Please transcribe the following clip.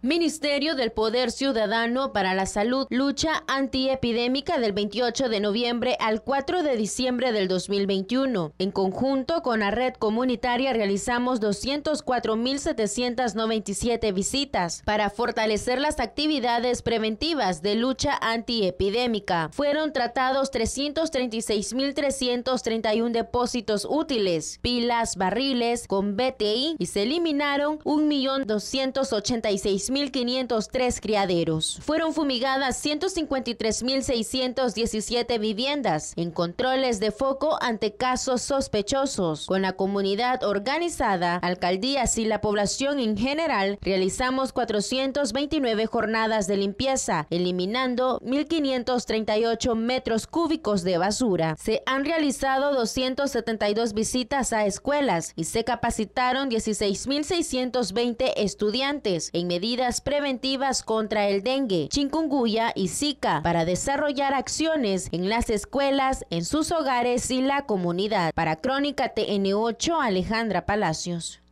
Ministerio del Poder Ciudadano para la Salud, lucha antiepidémica del 28 de noviembre al 4 de diciembre del 2021. En conjunto con la red comunitaria realizamos 204.797 visitas para fortalecer las actividades preventivas de lucha antiepidémica. Fueron tratados 336.331 depósitos útiles, pilas, barriles con BTI y se eliminaron 1.286.000 tres criaderos. Fueron fumigadas 153.617 viviendas en controles de foco ante casos sospechosos. Con la comunidad organizada, alcaldías y la población en general, realizamos 429 jornadas de limpieza, eliminando 1.538 metros cúbicos de basura. Se han realizado 272 visitas a escuelas y se capacitaron 16.620 estudiantes en medida preventivas contra el dengue, chikungunya y Zika para desarrollar acciones en las escuelas, en sus hogares y la comunidad. Para Crónica TN8, Alejandra Palacios.